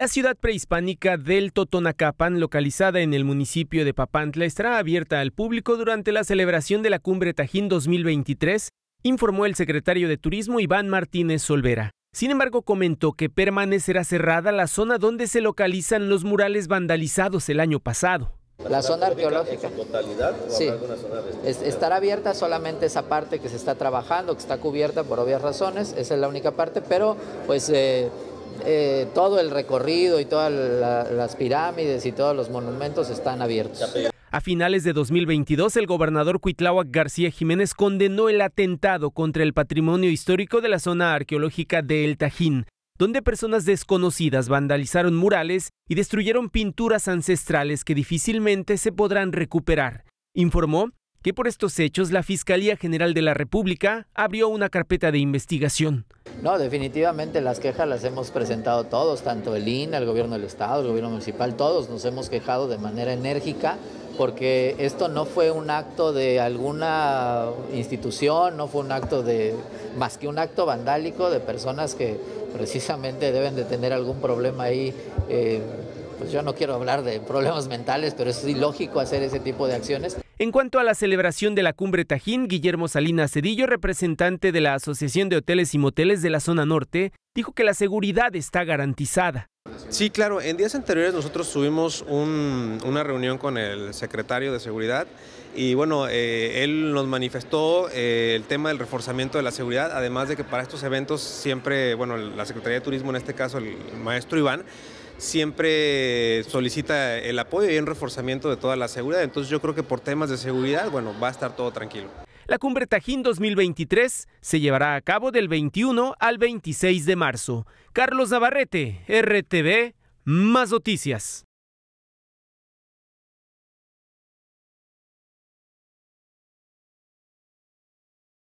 La ciudad prehispánica del Totonacapan, localizada en el municipio de Papantla, estará abierta al público durante la celebración de la Cumbre Tajín 2023, informó el secretario de Turismo Iván Martínez Solvera. Sin embargo, comentó que permanecerá cerrada la zona donde se localizan los murales vandalizados el año pasado. La zona arqueológica. En totalidad, sí. estará abierta solamente esa parte que se está trabajando, que está cubierta por obvias razones, esa es la única parte, pero pues eh, eh, todo el recorrido y todas las pirámides y todos los monumentos están abiertos. A finales de 2022, el gobernador Cuitláhuac García Jiménez condenó el atentado contra el patrimonio histórico de la zona arqueológica de El Tajín, donde personas desconocidas vandalizaron murales y destruyeron pinturas ancestrales que difícilmente se podrán recuperar, informó que por estos hechos la Fiscalía General de la República abrió una carpeta de investigación. No, definitivamente las quejas las hemos presentado todos, tanto el INA, e, el gobierno del Estado, el gobierno municipal, todos nos hemos quejado de manera enérgica porque esto no fue un acto de alguna institución, no fue un acto de, más que un acto vandálico de personas que precisamente deben de tener algún problema ahí. Eh, pues yo no quiero hablar de problemas mentales, pero es ilógico hacer ese tipo de acciones. En cuanto a la celebración de la cumbre Tajín, Guillermo Salinas Cedillo, representante de la Asociación de Hoteles y Moteles de la Zona Norte, dijo que la seguridad está garantizada. Sí, claro, en días anteriores nosotros tuvimos una reunión con el secretario de Seguridad y bueno, eh, él nos manifestó eh, el tema del reforzamiento de la seguridad, además de que para estos eventos siempre, bueno, la Secretaría de Turismo, en este caso el maestro Iván, siempre solicita el apoyo y un reforzamiento de toda la seguridad. Entonces yo creo que por temas de seguridad, bueno, va a estar todo tranquilo. La cumbre Tajín 2023 se llevará a cabo del 21 al 26 de marzo. Carlos Navarrete, RTV, más noticias.